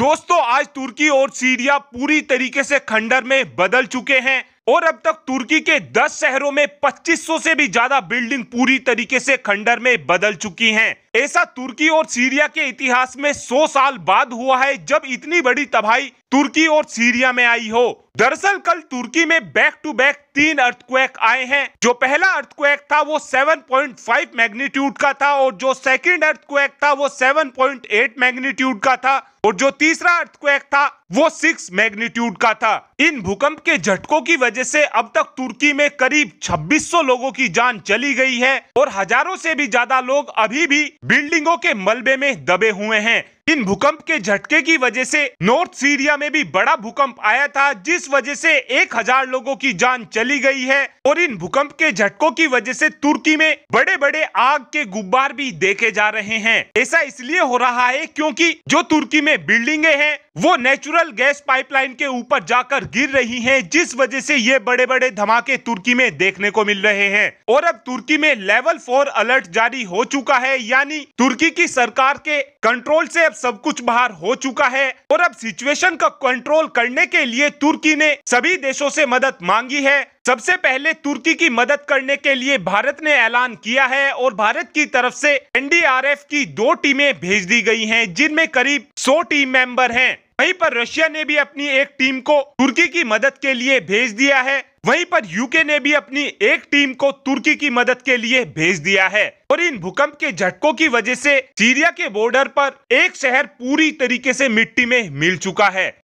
दोस्तों आज तुर्की और सीरिया पूरी तरीके से खंडर में बदल चुके हैं और अब तक तुर्की के 10 शहरों में 2500 से भी ज्यादा बिल्डिंग पूरी तरीके से खंडर में बदल चुकी हैं। ऐसा तुर्की और सीरिया के इतिहास में 100 साल बाद हुआ है जब इतनी बड़ी तबाही तुर्की और सीरिया में आई हो दरअसल कल तुर्की में बैक टू बैक तीन अर्थक्वेक आए हैं जो पहला अर्थक्वेक था वो 7.5 मैग्नीट्यूड का था और जो सेकंड अर्थक्वेक था वो 7.8 मैग्नीट्यूड का था और जो तीसरा अर्थक्वेक था वो 6 मैग्नीट्यूड का था इन भूकंप के झटकों की वजह से अब तक तुर्की में करीब 2600 लोगों की जान चली गई है और हजारों से भी ज्यादा लोग अभी भी बिल्डिंगों के मलबे में दबे हुए हैं इन भूकंप के झटके की वजह से नॉर्थ सीरिया में भी बड़ा भूकंप आया था जिस वजह से एक हजार लोगों की जान चली गई है और इन भूकंप के झटकों की वजह से तुर्की में बड़े बड़े आग के गुब्बार भी देखे जा रहे हैं ऐसा इसलिए हो रहा है क्योंकि जो तुर्की में बिल्डिंगे हैं वो नेचुरल गैस पाइपलाइन के ऊपर जाकर गिर रही हैं जिस वजह से ये बड़े बड़े धमाके तुर्की में देखने को मिल रहे हैं और अब तुर्की में लेवल फोर अलर्ट जारी हो चुका है यानी तुर्की की सरकार के कंट्रोल से अब सब कुछ बाहर हो चुका है और अब सिचुएशन का कंट्रोल करने के लिए तुर्की ने सभी देशों से मदद मांगी है सबसे पहले तुर्की की मदद करने के लिए भारत ने ऐलान किया है और भारत की तरफ से एनडीआरएफ की दो टीमें भेज दी गई हैं जिनमें करीब 100 टीम मेंबर हैं वहीं पर रशिया ने भी अपनी एक टीम को तुर्की की मदद के लिए भेज दिया है वहीं पर यूके ने भी अपनी एक टीम को तुर्की की मदद के लिए भेज दिया है और इन भूकंप के झटकों की वजह से सीरिया के बॉर्डर पर एक शहर पूरी तरीके से मिट्टी में मिल चुका है